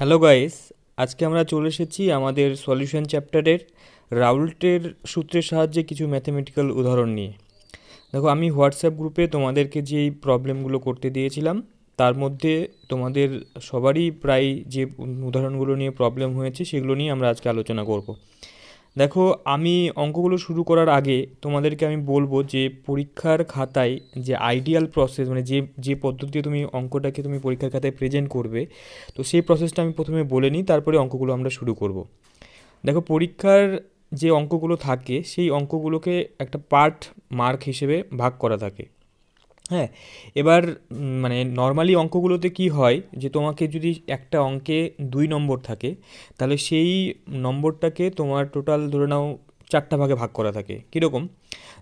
hello guys আজকে আমরা চলে এসেছি আমাদের সলিউশন চ্যাপ্টারের রাউল্টের সূত্রের সাহায্যে কিছু ম্যাথমেটিক্যাল উদাহরণ নিয়ে দেখো আমি হোয়াটসঅ্যাপ গ্রুপে তোমাদেরকে যেই প্রবলেমগুলো করতে দিয়েছিলাম তার মধ্যে তোমাদের সবারই প্রায় যে উদাহরণগুলো নিয়ে প্রবলেম হয়েছে সেগুলো নিয়ে আমরা আজকে আলোচনা করবো দেখো আমি অঙ্কগুলো শুরু করার আগে তোমাদেরকে আমি বলবো যে পরীক্ষার খাতায় যে আইডিয়াল প্রসেস মানে যে যে পদ্ধতিতে তুমি অঙ্কটাকে তুমি পরীক্ষার খাতায় প্রেজেন্ট করবে তো সেই প্রসেসটা আমি প্রথমে বলে নিই তারপরে অঙ্কগুলো আমরা শুরু করব দেখো পরীক্ষার যে অঙ্কগুলো থাকে সেই অঙ্কগুলোকে একটা পার্ট মার্ক হিসেবে ভাগ করা থাকে হ্যাঁ এবার মানে নর্মালি অঙ্কগুলোতে কি হয় যে তোমাকে যদি একটা অঙ্কে দুই নম্বর থাকে তাহলে সেই নম্বরটাকে তোমার টোটাল ধরে নাও চারটা ভাগে ভাগ করা থাকে কীরকম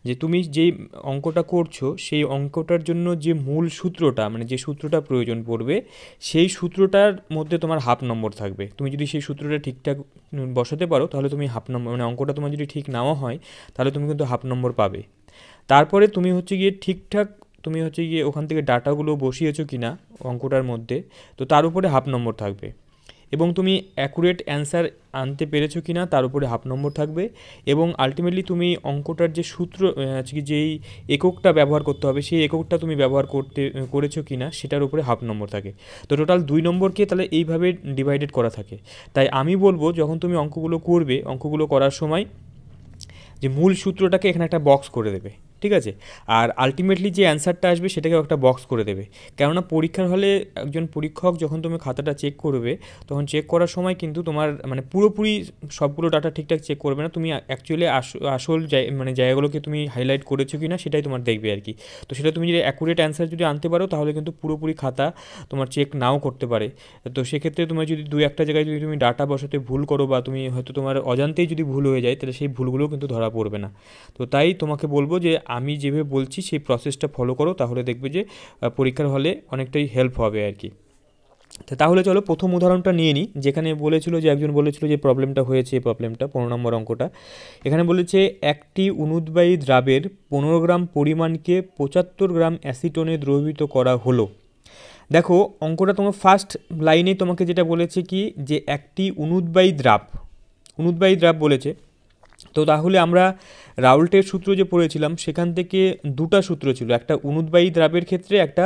যে তুমি যে অঙ্কটা করছো সেই অঙ্কটার জন্য যে মূল সূত্রটা মানে যে সূত্রটা প্রয়োজন পড়বে সেই সূত্রটার মধ্যে তোমার হাফ নম্বর থাকবে তুমি যদি সেই সূত্রটা ঠিকঠাক বসাতে পারো তাহলে তুমি হাফ নম্বর মানে অঙ্কটা তোমার যদি ঠিক নাও হয় তাহলে তুমি কিন্তু হাফ নম্বর পাবে তারপরে তুমি হচ্ছে গিয়ে ঠিকঠাক তুমি হচ্ছে গিয়ে ওখান থেকে ডাটাগুলো বসিয়েছো কি না অঙ্কটার মধ্যে তো তার উপরে হাফ নম্বর থাকবে এবং তুমি অ্যাকুরেট অ্যান্সার আনতে পেরেছো কি না তার উপরে হাফ নম্বর থাকবে এবং আলটিমেটলি তুমি অঙ্কটার যে সূত্র যেই এককটা ব্যবহার করতে হবে সেই এককটা তুমি ব্যবহার করতে করেছো কি না সেটার উপরে হাফ নম্বর থাকে তো টোটাল দুই নম্বরকে তাহলে এইভাবে ডিভাইডেড করা থাকে তাই আমি বলবো যখন তুমি অঙ্কগুলো করবে অঙ্কগুলো করার সময় যে মূল সূত্রটাকে এখানে একটা বক্স করে দেবে ঠিক আছে আর আলটিমেটলি যে অ্যান্সারটা আসবে সেটাকেও একটা বক্স করে দেবে কেননা পরীক্ষার হলে একজন পরীক্ষক যখন তুমি খাতাটা চেক করবে তখন চেক করার সময় কিন্তু তোমার মানে পুরোপুরি সবগুলো ডাটা ঠিকঠাক চেক করবে না তুমি অ্যাকচুয়ালি আসল মানে জায়গাগুলোকে তুমি হাইলাইট করেছো কি না সেটাই তোমার দেখবে আর কি তো সেটা তুমি যদি অ্যাকুরেট অ্যান্সার যদি আনতে পারো তাহলে কিন্তু পুরোপুরি খাতা তোমার চেক নাও করতে পারে তো সেক্ষেত্রে তোমার যদি দুই একটা জায়গায় যদি তুমি ডাটা বসাতে ভুল করো বা তুমি হয়তো তোমার অজান্তেই যদি ভুল হয়ে যায় তাহলে সেই ভুলগুলোও কিন্তু ধরা পড়বে না তো তাই তোমাকে বলবো যে আমি যেভাবে বলছি সেই প্রসেসটা ফলো করো তাহলে দেখবে যে পরীক্ষার হলে অনেকটাই হেল্প হবে আর কি তাহলে চলো প্রথম উদাহরণটা নিয়ে নিই যেখানে বলেছিল যে একজন বলেছিল যে প্রবলেমটা হয়েছে এই প্রবলেমটা পনেরো নম্বর অঙ্কটা এখানে বলেছে একটি অনুদ্বায়ী দ্রাবের পনেরো গ্রাম পরিমাণকে পঁচাত্তর গ্রাম অ্যাসিটনে দ্রবীভূত করা হলো দেখো অঙ্কটা তোমার ফার্স্ট লাইনে তোমাকে যেটা বলেছে কি যে একটি অনুদ্বায়ী দ্রাব অনুদ্বায়ী দ্রাব বলেছে তো তাহলে আমরা রাউল্টের সূত্র যে পড়েছিলাম সেখান থেকে দুটা সূত্র ছিল একটা অনুদ্বায়ী দ্রাবের ক্ষেত্রে একটা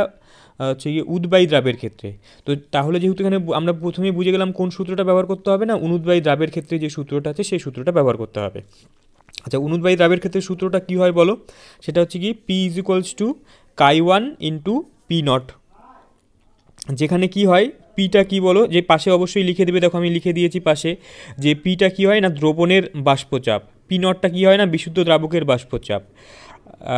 হচ্ছে গিয়ে উদ্বায়ী দ্রাবের ক্ষেত্রে তো তাহলে যেহেতু এখানে আমরা প্রথমেই বুঝে গেলাম কোন সূত্রটা ব্যবহার করতে হবে না অনুদ্বায়ী দ্রাবের ক্ষেত্রে যে সূত্রটা আছে সেই সূত্রটা ব্যবহার করতে হবে আচ্ছা অনুদ্বায়ী দ্রাবের ক্ষেত্রে সূত্রটা কী হয় বলো সেটা হচ্ছে কি P is equals to chi one into P naught যেখানে কি হয় পিটা কি বলো যে পাশে অবশ্যই লিখে দেবে দেখো আমি লিখে দিয়েছি পাশে যে পিটা কি হয় না দ্রবণের বাষ্পচাপ পি নটটা কী হয় না বিশুদ্ধ দ্রাবকের বাষ্পচাপ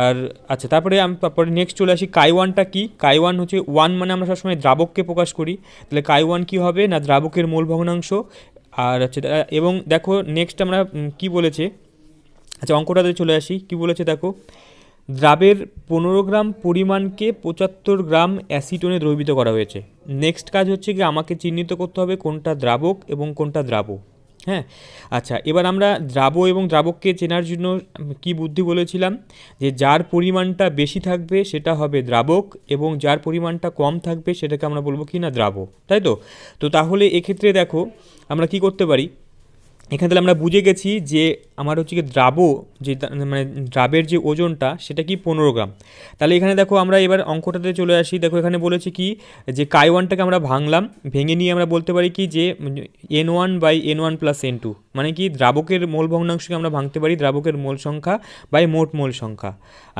আর আচ্ছা তারপরে আমি তারপরে নেক্সট চলে আসি কাইওয়ানটা কি কাইওয়ান হচ্ছে ওয়ান মানে আমরা সবসময় দ্রাবককে প্রকাশ করি তাহলে কাইওয়ান কি হবে না দ্রাবকের মূল ভগ্নাংশ আর আচ্ছা এবং দেখো নেক্সট আমরা কি বলেছে আচ্ছা অঙ্কটাতে চলে আসি কি বলেছে দেখো দ্রাবের পনেরো গ্রাম পরিমাণকে পঁচাত্তর গ্রাম অ্যাসিটনে দ্রবিত করা হয়েছে নেক্সট কাজ হচ্ছে কি আমাকে চিহ্নিত করতে হবে কোনটা দ্রাবক এবং কোনটা দ্রাবক হ্যাঁ আচ্ছা এবার আমরা দ্রাব এবং দ্রাবককে চেনার জন্য কি বুদ্ধি বলেছিলাম যে যার পরিমাণটা বেশি থাকবে সেটা হবে দ্রাবক এবং যার পরিমাণটা কম থাকবে সেটাকে আমরা বলবো কি না দ্রাব তাই তো তো তাহলে এক্ষেত্রে দেখো আমরা কি করতে পারি এখানে তাহলে আমরা বুঝে গেছি যে আমার হচ্ছে কি দ্রাব যে মানে দ্রাবের যে ওজনটা সেটা কি পনেরো গ্রাম তাহলে এখানে দেখো আমরা এবার অঙ্কটাতে চলে আসি দেখো এখানে বলেছে কি যে কাই ওয়ানটাকে আমরা ভাঙলাম ভেঙে নিয়ে আমরা বলতে পারি কি যে N one by N one plus N two মানে কি দ্রাবকের মোল ভগ্নাংশকে আমরা ভাঙতে পারি দ্রাবকের মোল সংখ্যা বাই মোট মোল সংখ্যা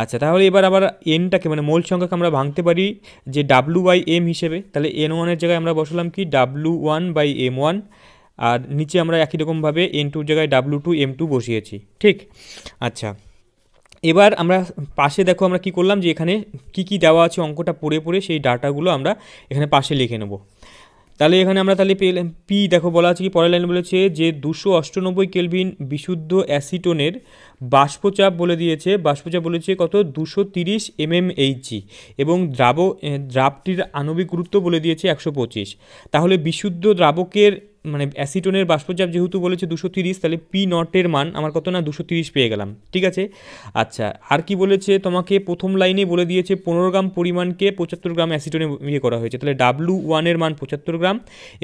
আচ্ছা তাহলে এবার আবার এনটাকে মানে মোল সংখ্যাকে আমরা ভাঙতে পারি যে ডাব্লু বাই এম হিসেবে তাহলে এন ওয়ানের জায়গায় আমরা বসালাম কি W one by M one আর নিচে আমরা একই রকমভাবে এন টুর জায়গায় ডাব্লু টু এম টু বসিয়েছি ঠিক আচ্ছা এবার আমরা পাশে দেখো আমরা কি করলাম যে এখানে কি কি দেওয়া আছে অঙ্কটা পড়ে পড়ে সেই ডাটাগুলো আমরা এখানে পাশে লিখে নেব তাহলে এখানে আমরা তাহলে পেলাম পি দেখো বলা আছে কি পরের লাইন বলেছে যে দুশো অষ্টানব্বই কেলভিন বিশুদ্ধ অ্যাসিটোনের বাষ্পচাপ বলে দিয়েছে বাষ্পচাপ বলেছে কত দুশো তিরিশ এমএমএইচজি এবং দ্রাব দ্রাবটির আণবিক গুরুত্ব বলে দিয়েছে একশো পঁচিশ তাহলে বিশুদ্ধ দ্রাবকের মানে অ্যাসিটোনের বাষ্পচাপ যেহেতু বলেছে দুশো তিরিশ তাহলে পি নটের মান আমার কত না দুশো তিরিশ পেয়ে গেলাম ঠিক আছে আচ্ছা আর কি বলেছে তোমাকে প্রথম লাইনে বলে দিয়েছে পনেরো গ্রাম পরিমাণকে পঁচাত্তর গ্রাম অ্যাসিটোনে ইয়ে করা হয়েছে তাহলে ডাব্লু ওয়ানের মান পঁচাত্তর গ্রাম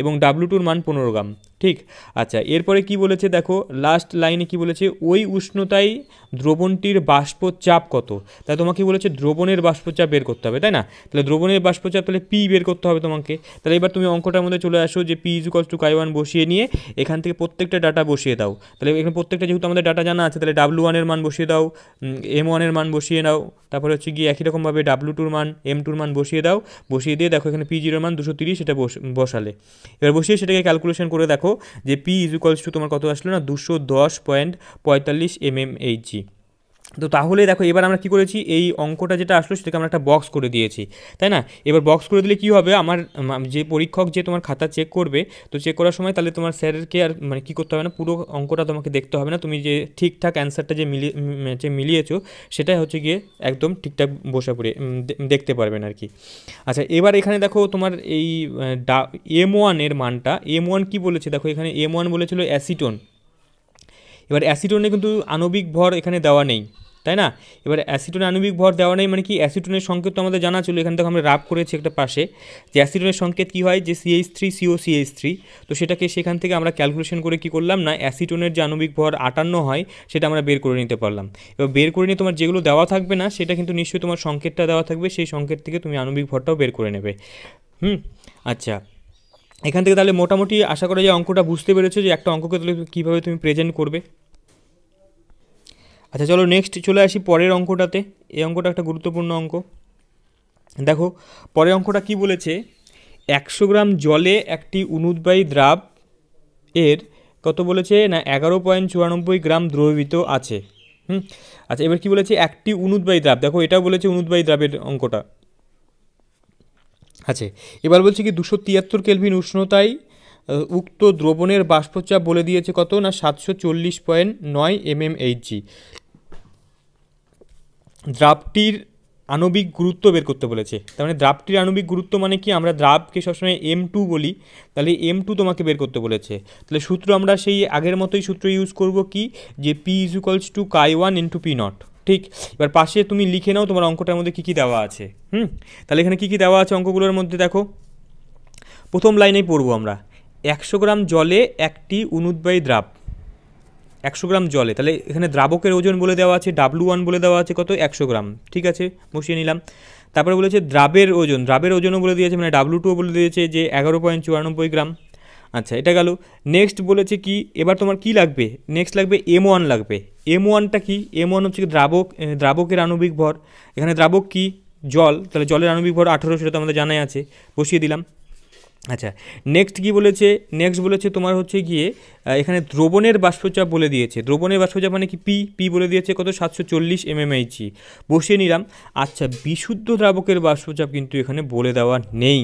এবং ডাব্লু টুর মান পনেরো গ্রাম ঠিক আচ্ছা এরপরে কি বলেছে দেখো লাস্ট লাইনে কি বলেছে ওই উষ্ণতায় দ্রবণটির বাষ্পচাপ কত তাই তোমাকে বলেছে দ্রবণের বাষ্পচাপ বের করতে হবে তাই না তাহলে দ্রবণের বাষ্পচাপ তাহলে পি বের করতে হবে তোমাকে তাহলে এবার তুমি অঙ্কটার মধ্যে চলে আসো যে P is equal to chi one বসিয়ে নিয়ে এখান থেকে প্রত্যেকটা ডাটা বসিয়ে দাও তাহলে এখানে প্রত্যেকটা যেহেতু আমাদের ডাটা জানা আছে তাহলে ডাব্লু ওয়ানের মান বসিয়ে দাও এম ওয়ানের মান বসিয়ে নাও তারপরে হচ্ছে গিয়ে একই রকমভাবে ডাব্লু টুর মান এম টুর মান বসিয়ে দাও বসিয়ে দিয়ে দেখো এখানে পি জিরোর মান দুশো তিরিশ এটা বসালে এবার বসিয়ে সেটাকে ক্যালকুলেশন করে দেখো যে পি ইজুকালস টু তোমার কত আসলো না দুশো দশ পয়েন্ট পঁয়তাল্লিশ এম এম এইচ জি তো তাহলে দেখো এবার আমরা কি করেছি এই অঙ্কটা যেটা আসলো সেটাকে আমরা একটা বক্স করে দিয়েছি তাই না এবার বক্স করে দিলে কি হবে আমার যে পরীক্ষক যে তোমার খাতা চেক করবে তো চেক করার সময় তাহলে তোমার স্যারকে আর মানে কী করতে হবে না পুরো অঙ্কটা তোমাকে দেখতে হবে না তুমি যে ঠিকঠাক অ্যান্সারটা যে মিলিয়ে যে মিলিয়েছো সেটাই হচ্ছে গিয়ে একদম ঠিকঠাক বসে পড়ে দেখতে পারবেন আর কি আচ্ছা এবার এখানে দেখো তোমার এই ডা এম ওয়ানের মানটা এম ওয়ান কী বলেছে দেখো এখানে এম ওয়ান বলেছিল অ্যাসিটোন এবার অ্যাসিটোনে কিন্তু আণবিক ভর এখানে দেওয়া নেই তাই না এবার অ্যাসিটনে আণবিক ভর দেওয়া নেই মানে কি অ্যাসিটোনের সংকেত তো আমাদের জানা ছিল এখান থেকে আমরা রাপ করেছি একটা পাশে যে অ্যাসিটনের সংকেত কী হয় যে CH three CO CH three তো সেটাকে সেখান থেকে আমরা ক্যালকুলেশন করে কি করলাম না অ্যাসিটোনের যে আণবিক ভর আটান্ন হয় সেটা আমরা বের করে নিতে পারলাম এবার বের করে নিয়ে তোমার যেগুলো দেওয়া থাকবে না সেটা কিন্তু নিশ্চয়ই তোমার সংকেতটা দেওয়া থাকবে সেই সংকেত থেকে তুমি আণবিক ভরটাও বের করে নেবে হুম আচ্ছা এখান থেকে তাহলে মোটামুটি আশা করা যায় অঙ্কটা বুঝতে পেরেছো যে একটা অঙ্ককে তাহলে কীভাবে তুমি প্রেজেন্ট করবে আচ্ছা চলো নেক্সট চলে আসি পরের অঙ্কটাতে এই অঙ্কটা একটা গুরুত্বপূর্ণ অঙ্ক দেখো পরের অঙ্কটা কি বলেছে একশো গ্রাম জলে একটি উনুদবাহী দ্রাব এর কত বলেছে না এগারো পয়েন্ট চুরানব্বই গ্রাম দ্রবীভূত আছে হুম আচ্ছা এবার কি বলেছে একটি উনুদবাহী দ্রাব দেখো এটাও বলেছে উনুদবাহী দ্রাবের অঙ্কটা আছে আচ্ছা, এবার বলছে কি দুশো তিয়াত্তর কেলভিন উষ্ণতায় উক্ত দ্রবণের বাষ্পচাপ বলে দিয়েছে কত না সাতশো চল্লিশ পয়েন্ট নয় এম এম জি দ্রাবটির আণবিক গুরুত্ব বের করতে বলেছে তার মানে দ্রাবটির আণবিক গুরুত্ব মানে কি আমরা দ্রাবকে সবসময় এম টু বলি তাহলে এম টু তোমাকে বের করতে বলেছে তাহলে সূত্র আমরা সেই আগের মতোই সূত্র ইউজ করব কি যে P is equals to chi one into P naught ঠিক এবার পাশে তুমি লিখে নাও তোমার অঙ্কটার মধ্যে কী কী দেওয়া আছে হুম তাহলে এখানে কী কী দেওয়া আছে অঙ্কগুলোর মধ্যে দেখো প্রথম লাইনেই পড়বো আমরা একশো গ্রাম জলে একটি অনুদ্বায়ী দ্রাব একশো গ্রাম জলে তাহলে এখানে দ্রাবকের ওজন বলে দেওয়া আছে ডাব্লু ওয়ান বলে দেওয়া আছে কত একশো গ্রাম ঠিক আছে বসিয়ে নিলাম তারপরে বলেছে দ্রাবের ওজন দ্রাবের ওজনও বলে দিয়েছে মানে ডাব্লু টুও বলে দিয়েছে যে এগারো পয়েন্ট চুরানব্বই গ্রাম আচ্ছা এটা গেল নেক্সট বলেছে কি এবার তোমার কি লাগবে নেক্সট লাগবে এম ওয়ান লাগবে এম ওয়ানটা কি এম ওয়ান হচ্ছে দ্রাবক দ্রাবকের আণবিক ভর এখানে দ্রাবক কি জল তাহলে জলের আণবিক ভর আঠেরো সেটা তো আমাদের জানাই আছে বসিয়ে দিলাম আচ্ছা নেক্সট কি বলেছে নেক্সট বলেছে তোমার হচ্ছে গিয়ে এখানে দ্রবণের বাষ্পচাপ বলে দিয়েছে দ্রবণের বাষ্পচাপ মানে কি পি পি বলে দিয়েছে কত সাতশো চল্লিশ এমএমএইচি বসিয়ে নিলাম আচ্ছা বিশুদ্ধ দ্রাবকের বাষ্পচাপ কিন্তু এখানে বলে দেওয়া নেই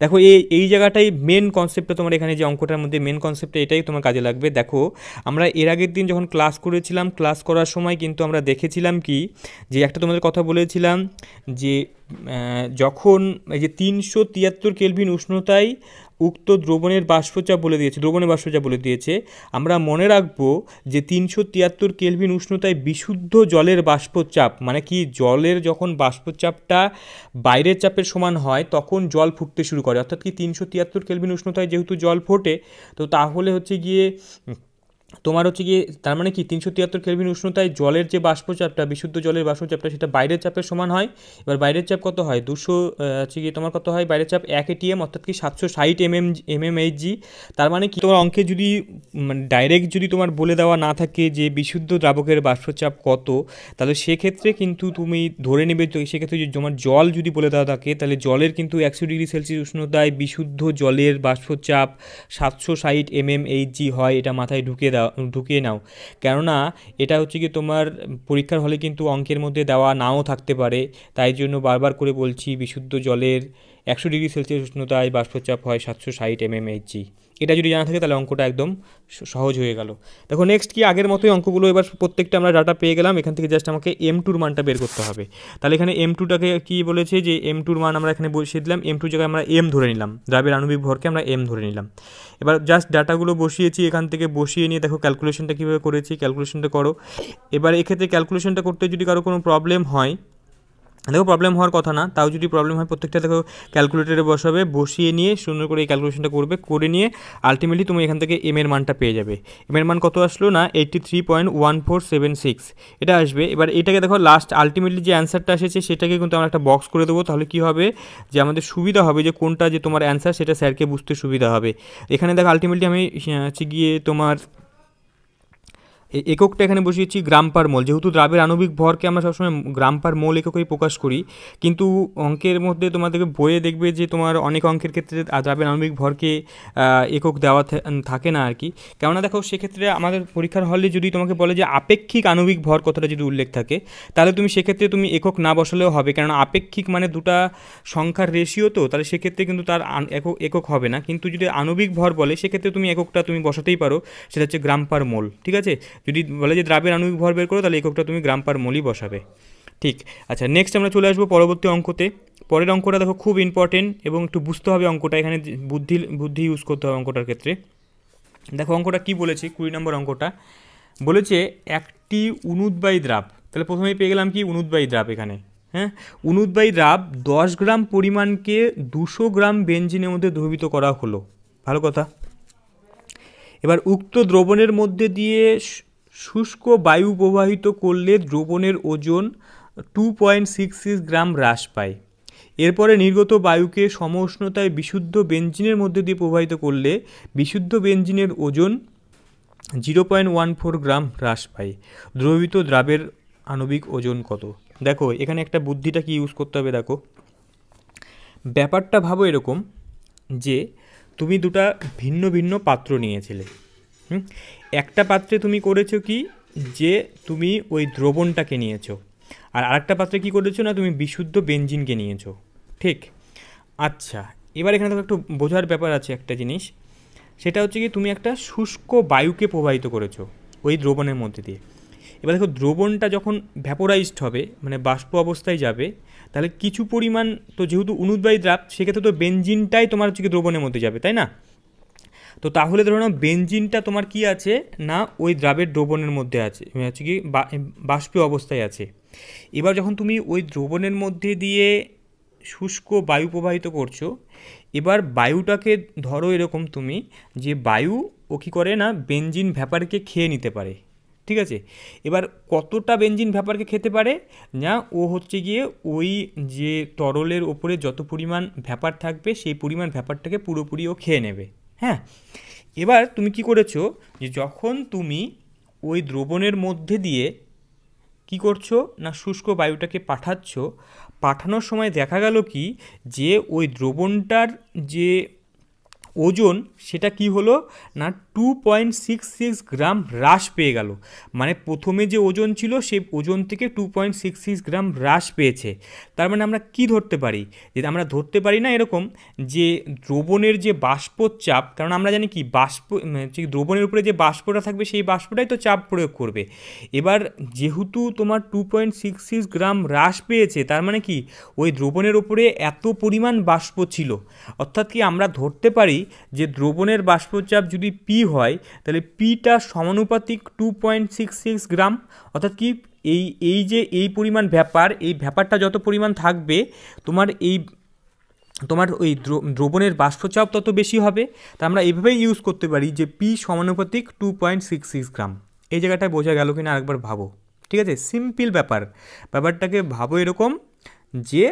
দেখো এই এই জায়গাটাই মেন কনসেপ্টটা তোমার এখানে যে অঙ্কটার মধ্যে মেন কনসেপ্টটা এটাই তোমার কাজে লাগবে দেখো আমরা এর আগের দিন যখন ক্লাস করেছিলাম ক্লাস করার সময় কিন্তু আমরা দেখেছিলাম কি যে একটা তোমাদের কথা বলেছিলাম যে যখন এই যে তিনশো তিয়াত্তর কেলভিন উষ্ণতায় উক্ত দ্রবণের বাষ্পচাপ বলে দিয়েছে দ্রবণের বাষ্পচাপ বলে দিয়েছে আমরা মনে রাখব যে তিনশো তিয়াত্তর কেলভিন উষ্ণতায় বিশুদ্ধ জলের বাষ্পচাপ মানে কি জলের যখন বাষ্পচাপটা বাইরের চাপের সমান হয় তখন জল ফুটতে শুরু করে অর্থাৎ কি তিনশো তিয়াত্তর কেলভিন উষ্ণতায় যেহেতু জল ফোটে তো তাহলে হচ্ছে গিয়ে তোমার হচ্ছে গিয়ে তার মানে কি তিনশো তিয়াত্তর কেলভিন উষ্ণতায় জলের যে বাষ্পচাপটা বিশুদ্ধ জলের বাষ্পচাপটা সেটা বাইরের চাপের সমান হয় এবার বাইরের চাপ কত হয় দুশো হচ্ছে গিয়ে তোমার কত হয় বাইরের চাপ এক এটিএম অর্থাৎ কি সাতশো ষাট M M M M H G তার মানে কি তোমার অঙ্কে যদি মানে ডাইরেক্ট যদি তোমার বলে দেওয়া না থাকে যে বিশুদ্ধ দ্রাবকের বাষ্পচাপ কত তাহলে সেক্ষেত্রে কিন্তু তুমি ধরে নেবে সেক্ষেত্রে যদি তোমার জল যদি বলে দেওয়া থাকে তাহলে জলের কিন্তু একশো ডিগ্রি সেলসিয়াস উষ্ণতায় বিশুদ্ধ জলের বাষ্পচাপ সাতশো ষাট এম এম এইচ জি হয় এটা মাথায় ঢুকে দেওয়া ঢুকিয়ে নাও কেননা এটা হচ্ছে কি তোমার পরীক্ষার হলে কিন্তু অঙ্কের মধ্যে দেওয়া নাও থাকতে পারে তাই জন্য বারবার করে বলছি বিশুদ্ধ জলের একশো ডিগ্রি সেলসিয়াস উষ্ণতায় বাষ্পচাপ হয় সাতশো ষাট এমএমএইচজি এটা যদি জানা থাকে তাহলে অঙ্কটা একদম সহজ হয়ে গেল দেখো নেক্সট কি আগের মতোই অঙ্কগুলো এবার প্রত্যেকটা আমরা ডাটা পেয়ে গেলাম এখান থেকে জাস্ট আমাকে এম টুর মানটা বের করতে হবে তাহলে এখানে এম টুটাকে কী বলেছে যে এম টুর মান আমরা এখানে বসিয়ে দিলাম এম টুর জায়গায় আমরা এম ধরে নিলাম দ্রাবের আণবিক ভরকে আমরা এম ধরে নিলাম এবার জাস্ট ডাটাগুলো বসিয়েছি এখান থেকে বসিয়ে নিয়ে দেখো ক্যালকুলেশনটা কীভাবে করেছি ক্যালকুলেশনটা করো এবার এক্ষেত্রে ক্যালকুলেশনটা করতে যদি কারো কোনো প্রবলেম হয় দেখো প্রবলেম হওয়ার কথা না তাও যদি প্রবলেম হয় প্রত্যেকটা দেখো ক্যালকুলেটারে বসাবে বসিয়ে নিয়ে সুন্দর করে এই ক্যালকুলেশনটা করবে করে নিয়ে আলটিমেটলি তুমি এখান থেকে এম এর মানটা পেয়ে যাবে এম এর মান কত আসলো না eighty three point one four seven six এটা আসবে এবার এটাকে দেখো লাস্ট আলটিমেটলি যে অ্যান্সারটা এসেছে সেটাকে কিন্তু আমরা একটা বক্স করে দেবো তাহলে কি হবে যে আমাদের সুবিধা হবে যে কোনটা যে তোমার অ্যান্সার সেটা স্যারকে বুঝতে সুবিধা হবে এখানে দেখো আলটিমেটলি আমি হচ্ছে গিয়ে তোমার এককটা এখানে বসিয়েছি গ্রাম পার মোল যেহেতু দ্রাবের আণবিক ভরকে আমরা সবসময় গ্রাম পার মোল এককেই প্রকাশ করি কিন্তু অঙ্কের মধ্যে তোমাদেরকে বইয়ে দেখবে যে তোমার অনেক অঙ্কের ক্ষেত্রে দ্রাবের আণবিক ভরকে একক দেওয়া থাকে না আর কি কেননা দেখো সেক্ষেত্রে আমাদের পরীক্ষার হলে যদি তোমাকে বলে যে আপেক্ষিক আণবিক ভর কথাটা যদি উল্লেখ থাকে তাহলে তুমি সেক্ষেত্রে তুমি একক না বসালেও হবে কেননা আপেক্ষিক মানে দুটা সংখ্যার রেশিও তো তাহলে সেক্ষেত্রে কিন্তু তার একক একক হবে না কিন্তু যদি আণবিক ভর বলে সেক্ষেত্রে তুমি এককটা তুমি বসাতেই পারো সেটা হচ্ছে গ্রাম পার মোল ঠিক আছে যদি বলে যে দ্রাবের আণবিক ভর বের করো তাহলে এককটা তুমি গ্রাম পার মলই বসাবে ঠিক আচ্ছা নেক্সট আমরা চলে আসবো পরবর্তী অঙ্কতে পরের অঙ্কটা দেখো খুব ইম্পর্টেন্ট এবং একটু বুঝতে হবে অঙ্কটা এখানে বুদ্ধি বুদ্ধি ইউজ করতে হবে অঙ্কটার ক্ষেত্রে দেখো অঙ্কটা কি বলেছে কুড়ি নম্বর অঙ্কটা বলেছে একটি উনুদবাই দ্রাব তাহলে প্রথমেই পেয়ে গেলাম কি উনুদবাই দ্রাব এখানে হ্যাঁ উনুদবাই দ্রাব দশ গ্রাম পরিমাণকে দুশো গ্রাম বেঞ্জিনের মধ্যে দ্রবিত করা হলো ভালো কথা এবার উক্ত দ্রবণের মধ্যে দিয়ে শুষ্ক বায়ু প্রবাহিত করলে দ্রবণের ওজন two point six six gram হ্রাস পায় এরপরে নির্গত বায়ুকে সম উষ্ণতায় বিশুদ্ধ বেঞ্জিনের মধ্যে দিয়ে প্রবাহিত করলে বিশুদ্ধ বেঞ্জিনের ওজন zero point one four gram হ্রাস পায় দ্রবিত দ্রাবের আণবিক ওজন কত দেখো এখানে একটা বুদ্ধিটা কি ইউজ করতে হবে দেখো ব্যাপারটা ভাবো এরকম যে তুমি দুটা ভিন্ন ভিন্ন পাত্র নিয়েছিলে একটা পাত্রে তুমি করেছো কি যে তুমি ওই দ্রবণটাকে নিয়েছো আর আরেকটা পাত্রে কি করেছো না তুমি বিশুদ্ধ বেঞ্জিনকে নিয়েছো ঠিক আচ্ছা এবার এখানে তো একটু বোঝার ব্যাপার আছে একটা জিনিস সেটা হচ্ছে কি তুমি একটা শুষ্ক বায়ুকে প্রবাহিত করেছো ওই দ্রবণের মধ্যে দিয়ে এবার দেখো দ্রবণটা যখন ভ্যাপোরাইজড হবে মানে বাষ্প অবস্থায় যাবে তাহলে কিছু পরিমাণ তো যেহেতু অনুদ্বায়ী দ্রাপ সেক্ষেত্রে তো বেঞ্জিনটাই তোমার হচ্ছে কি দ্রবণের মধ্যে যাবে তাই না তো তাহলে ধরে নাও বেঞ্জিনটা তোমার কি আছে না ওই দ্রাবের দ্রবণের মধ্যে আছে মানে হচ্ছে কি বাষ্পীয় অবস্থায় আছে এবার যখন তুমি ওই দ্রবণের মধ্যে দিয়ে শুষ্ক বায়ু প্রবাহিত করছো এবার বায়ুটাকে ধরো এরকম তুমি যে বায়ু ও কী করে না বেঞ্জিন ভ্যাপারকে খেয়ে নিতে পারে ঠিক আছে এবার কতটা বেঞ্জিন ভ্যাপারকে খেতে পারে না ও হচ্ছে গিয়ে ওই যে তরলের ওপরে যত পরিমাণ ভ্যাপার থাকবে সেই পরিমাণ ভ্যাপারটাকে পুরোপুরি ও খেয়ে নেবে হ্যাঁ এবার তুমি কি করেছো যে যখন তুমি ওই দ্রবণের মধ্যে দিয়ে কি করছো না শুষ্ক বায়ুটাকে পাঠাচ্ছ পাঠানোর সময় দেখা গেল কি যে ওই দ্রবণটার যে ওজন সেটা কি হলো না two point six six gram হ্রাস পেয়ে গেল মানে প্রথমে যে ওজন ছিল সে ওজন থেকে two point six six gram হ্রাস পেয়েছে তার মানে আমরা কি ধরতে পারি যে আমরা ধরতে পারি না এরকম যে দ্রবণের যে চাপ কারণ আমরা জানি কি বাষ্প যে দ্রবণের উপরে যে বাষ্পটা থাকবে সেই বাষ্পটাই তো চাপ প্রয়োগ করবে এবার যেহেতু তোমার two point six six gram হ্রাস পেয়েছে তার মানে কি ওই দ্রবণের উপরে এত পরিমাণ বাষ্প ছিল অর্থাৎ কি আমরা ধরতে পারি যে দ্রবণের বাষ্পচাপ যদি পি হয় তাহলে পিটা সমানুপাতিক two point six six gram অর্থাৎ কি এই এই যে এই পরিমাণ ব্যাপার এই ব্যাপারটা যত পরিমাণ থাকবে তোমার এই তোমার ওই দ্রবণের বাষ্পচাপ তত বেশি হবে তা আমরা এভাবেই ইউজ করতে পারি যে পি সমানুপাতিক two point six six gram এই জায়গাটায় বোঝা গেল কিনা আরেকবার ভাবো ঠিক আছে সিম্পল ব্যাপার ব্যাপারটাকে ভাবো এরকম যে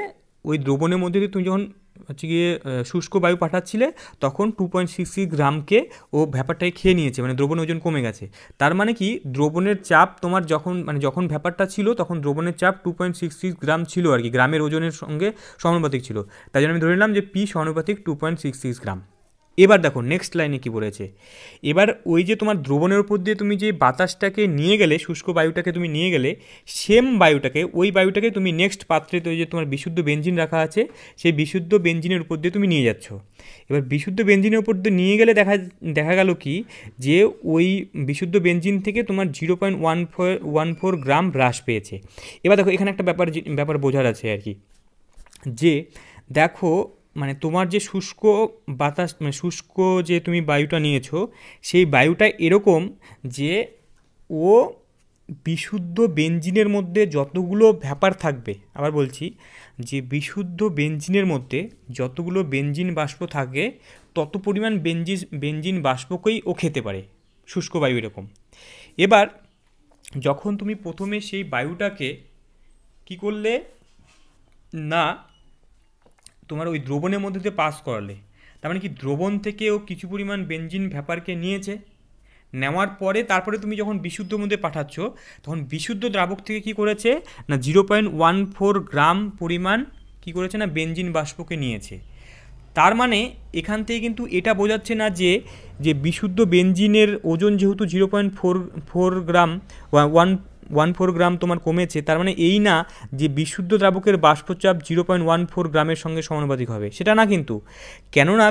ওই দ্রবণের মধ্যে দিয়ে তুমি যখন হচ্ছে গিয়ে শুষ্ক বায়ু পাঠাচ্ছিলে তখন টু পয়েন্ট সিক্স সিক্স গ্রামকে ও ভ্যাপারটাকে খেয়ে নিয়েছে মানে দ্রবণ ওজন কমে গেছে তার মানে কি দ্রবণের চাপ তোমার যখন মানে যখন ভ্যাপারটা ছিল তখন দ্রবণের চাপ two point six six gram ছিল আর কি গ্রামের ওজনের সঙ্গে সমানুপাতিক ছিল তাই জন্য আমি ধরে নিলাম যে পি সমানুপাতিক two point six six gram এবার দেখো নেক্সট লাইনে কি বলেছে এবার ওই যে তোমার দ্রবণের উপর দিয়ে তুমি যে বাতাসটাকে নিয়ে গেলে শুষ্ক বায়ুটাকে তুমি নিয়ে গেলে সেম বায়ুটাকে ওই বায়ুটাকে তুমি নেক্সট পাত্রে তো যে তোমার বিশুদ্ধ বেঞ্জিন রাখা আছে সেই বিশুদ্ধ বেঞ্জিনের উপর দিয়ে তুমি নিয়ে যাচ্ছ এবার বিশুদ্ধ বেঞ্জিনের উপর দিয়ে নিয়ে গেলে দেখা দেখা গেল কি যে ওই বিশুদ্ধ বেঞ্জিন থেকে তোমার zero point one one four gram হ্রাস পেয়েছে এবার দেখো এখানে একটা ব্যাপার ব্যাপার বোঝার আছে আর কি যে দেখো মানে তোমার যে শুষ্ক বাতাস মানে শুষ্ক যে তুমি বায়ুটা নিয়েছো সেই বায়ুটা এরকম যে ও বিশুদ্ধ বেঞ্জিনের মধ্যে যতগুলো ব্যাপার থাকবে আবার বলছি যে বিশুদ্ধ বেঞ্জিনের মধ্যে যতগুলো বেঞ্জিন বাষ্প থাকে তত পরিমাণ বেঞ্জি বেঞ্জিন বাষ্পকেই ও খেতে পারে শুষ্ক বায়ু এরকম এবার যখন তুমি প্রথমে সেই বায়ুটাকে কি করলে না তোমার ওই দ্রবণের মধ্যে দিয়ে পাস করালে তার মানে কি দ্রবণ থেকেও কিছু পরিমাণ বেঞ্জিন ভ্যাপারকে নিয়েছে নেওয়ার পরে তারপরে তুমি যখন বিশুদ্ধ মধ্যে পাঠাচ্ছ তখন বিশুদ্ধ দ্রাবক থেকে কি করেছে না zero point one four gram পরিমাণ কি করেছে না বেঞ্জিন বাষ্পকে নিয়েছে তার মানে এখান থেকে কিন্তু এটা বোঝাচ্ছে না যে যে বিশুদ্ধ বেঞ্জিনের ওজন যেহেতু zero point four four gram one one four gram তোমার কমেছে তার মানে এই না যে বিশুদ্ধ দ্রাবকের বাষ্পচাপ জিরো পয়েন্ট ওয়ান ফোর গ্রামের সঙ্গে সমানুপাতিক হবে সেটা না কিন্তু কেননা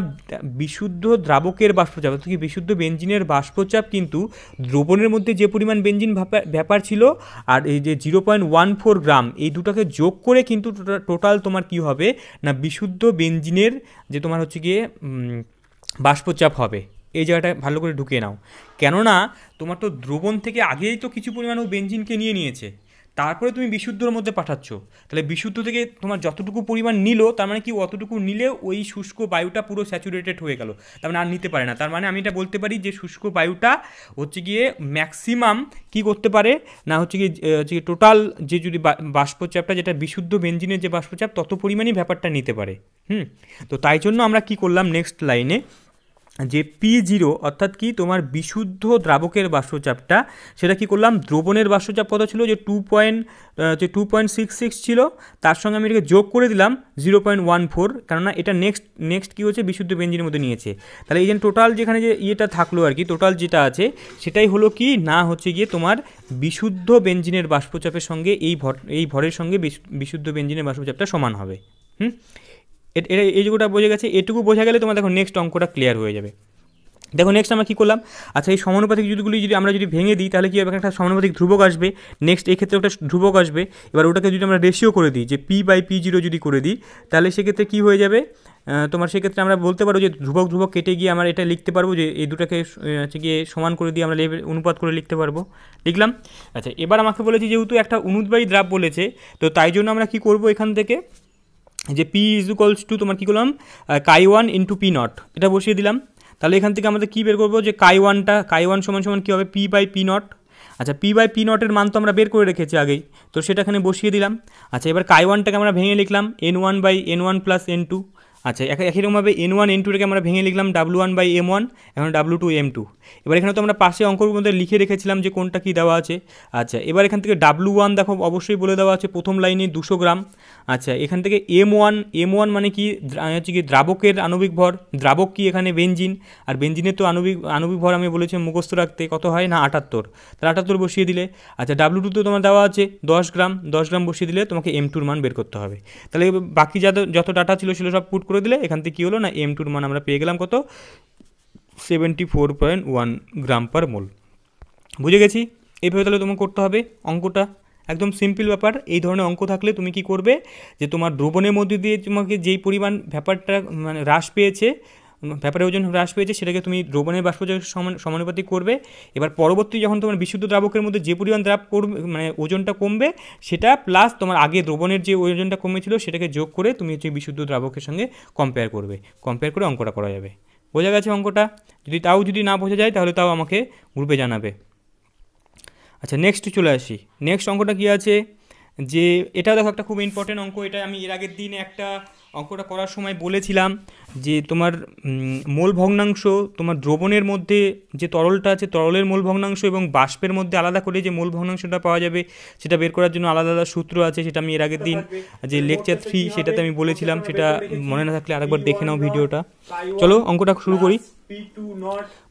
বিশুদ্ধ দ্রাবকের বাষ্পচাপ অর্থাৎ কি বিশুদ্ধ বেঞ্জিনের বাষ্পচাপ কিন্তু দ্রবণের মধ্যে যে পরিমাণ বেঞ্জিন ব্যাপার ছিল আর এই যে zero point one four gram এই দুটাকে যোগ করে কিন্তু টোটাল তোমার কি হবে না বিশুদ্ধ বেঞ্জিনের যে তোমার হচ্ছে গিয়ে বাষ্পচাপ হবে এই জায়গাটা ভালো করে ঢুকিয়ে নাও কেননা তোমার তো দ্রবণ থেকে আগেই তো কিছু পরিমাণ ও বেঞ্জিনকে নিয়ে নিয়েছে তারপরে তুমি বিশুদ্ধর মধ্যে পাঠাচ্ছ তাহলে বিশুদ্ধ থেকে তোমার যতটুকু পরিমাণ নিল তার মানে কি অতটুকু নিলে ওই শুষ্ক বায়ুটা পুরো স্যাচুরেটেড হয়ে গেল তার মানে আর নিতে পারে না তার মানে আমি এটা বলতে পারি যে শুষ্ক বায়ুটা হচ্ছে গিয়ে ম্যাক্সিমাম কি করতে পারে না হচ্ছে গিয়ে হচ্ছে গিয়ে টোটাল যে যদি বাষ্পচাপটা যেটা বিশুদ্ধ বেঞ্জিনের যে বাষ্পচাপ তত পরিমাণই ব্যাপারটা নিতে পারে হুম তো তাই জন্য আমরা কি করলাম নেক্সট লাইনে যে পি জিরো অর্থাৎ কি তোমার বিশুদ্ধ দ্রাবকের বাষ্পচাপটা সেটা কি করলাম দ্রবণের বাষ্পচাপ কত ছিল যে টু পয়েন্ট যে টু পয়েন্ট সিক্স সিক্স ছিল তার সঙ্গে আমি এটাকে যোগ করে দিলাম জিরো পয়েন্ট ওয়ান ফোর কেননা এটা নেক্সট নেক্সট কী হচ্ছে বিশুদ্ধ বেঞ্জিনের মধ্যে নিয়েছে তাহলে এই যে টোটাল যেখানে যে ইয়েটা থাকলো আর কি টোটাল যেটা আছে সেটাই হলো কি না হচ্ছে গিয়ে তোমার বিশুদ্ধ বেঞ্জিনের বাষ্পচাপের সঙ্গে এই ভর এই ভরের সঙ্গে বিশুদ্ধ বেঞ্জিনের বাষ্পচাপটা সমান হবে হুম এটা এইটুকুটা বোঝা গেছে এটুকু বোঝা গেলে তোমার দেখো নেক্সট অঙ্কটা ক্লিয়ার হয়ে যাবে দেখো নেক্সট আমরা কী করলাম আচ্ছা এই সমানুপাতিক যুগগুলি যদি আমরা যদি ভেঙে দিই তাহলে কী হবে একটা সমানুপাতিক ধ্রুবক আসবে নেক্সট এক্ষেত্রে একটা ধ্রুবক আসবে এবার ওটাকে যদি আমরা রেশিও করে দিই যে পি বাই পি জিরো যদি করে দিই তাহলে সেক্ষেত্রে কী হয়ে যাবে তোমার সেক্ষেত্রে আমরা বলতে পারবো যে ধ্রুবক ধ্রুবক কেটে গিয়ে আমরা এটা লিখতে পারবো যে এই দুটাকে হচ্ছে গিয়ে সমান করে দিয়ে আমরা অনুপাত করে লিখতে পারবো লিখলাম আচ্ছা এবার আমাকে বলেছে যেহেতু একটা অনুদ্বায়ী দ্রাব বলেছে তো তাই জন্য আমরা কি করব এখান থেকে যে পি ইজ ইকোয়ালস টু তোমার কী করলাম chi one into P naught এটা বসিয়ে দিলাম তাহলে এখান থেকে আমাদের কী বের করবো যে কাই ওয়ানটা কাই ওয়ান সমান সমান কী হবে পি বাই পি নট আচ্ছা পি বাই পি নটের মান তো আমরা বের করে রেখেছি আগেই তো সেটা এখানে বসিয়ে দিলাম আচ্ছা এবার কাই ওয়ানটাকে আমরা ভেঙে লিখলাম N one by N one plus N two আচ্ছা একই রকমভাবে এন ওয়ান এন টুটাকে আমরা ভেঙে লিখলাম W one by M one এখন ডাব্লু টু এম টু এবার এখানে তো আমরা পাশে অঙ্কর মধ্যে লিখে রেখেছিলাম যে কোনটা কী দেওয়া আছে আচ্ছা এবার এখান থেকে ডাব্লু ওয়ান দেখো অবশ্যই বলে দেওয়া আছে প্রথম লাইনে দুশো গ্রাম আচ্ছা এখান থেকে এম ওয়ান এম ওয়ান মানে কি হচ্ছে কি দ্রাবকের আণবিক ভর দ্রাবক কি এখানে বেঞ্জিন আর বেঞ্জিনের তো আণবিক আণবিক ভর আমি বলেছি মুখস্থ রাখতে কত হয় না আটাত্তর তাহলে আটাত্তর বসিয়ে দিলে আচ্ছা ডাব্লু টু তো তোমার দেওয়া আছে দশ গ্রাম দশ গ্রাম বসিয়ে দিলে তোমাকে এম টুর মান বের করতে হবে তাহলে বাকি যত যত ডাটা ছিল সেগুলো সব পুট করে দিলে এখান থেকে কী হলো না এম টুর মান আমরা পেয়ে গেলাম কত seventy four point one gram per mole বুঝে গেছি এইভাবে তাহলে তোমাকে করতে হবে অঙ্কটা একদম সিম্পল ব্যাপার এই ধরনের অঙ্ক থাকলে তুমি কি করবে যে তোমার দ্রবণের মধ্যে দিয়ে তোমাকে যেই পরিমাণ ব্যাপারটা মানে হ্রাস পেয়েছে ব্যাপারে ওজন হ্রাস পেয়েছে সেটাকে তুমি দ্রবণের বাষ্প সমান সমানুপাতিক করবে এবার পরবর্তী যখন তোমার বিশুদ্ধ দ্রাবকের মধ্যে যে পরিমাণ দ্রাব করবে মানে ওজনটা কমবে সেটা প্লাস তোমার আগে দ্রবণের যে ওজনটা কমেছিল সেটাকে যোগ করে তুমি হচ্ছে বিশুদ্ধ দ্রাবকের সঙ্গে কম্পেয়ার করবে কম্পেয়ার করে অঙ্কটা করা যাবে বোঝা গেছে অঙ্কটা যদি তাও যদি না বোঝা যায় তাহলে তাও আমাকে গ্রুপে জানাবে আচ্ছা নেক্সট চলে আসি নেক্সট অঙ্কটা কী আছে যে এটা দেখো একটা খুব ইম্পর্টেন্ট অঙ্ক এটা আমি এর আগের দিন একটা অঙ্কটা করার সময় বলেছিলাম যে তোমার মূল ভগ্নাংশ তোমার দ্রবণের মধ্যে যে তরলটা আছে তরলের মূল ভগ্নাংশ এবং বাষ্পের মধ্যে আলাদা করে যে মূল ভগ্নাংশটা পাওয়া যাবে সেটা বের করার জন্য আলাদা আলাদা সূত্র আছে সেটা আমি এর আগের দিন যে লেকচার থ্রি সেটাতে আমি বলেছিলাম সেটা মনে না থাকলে আরেকবার দেখে নাও ভিডিওটা চলো অঙ্কটা শুরু করি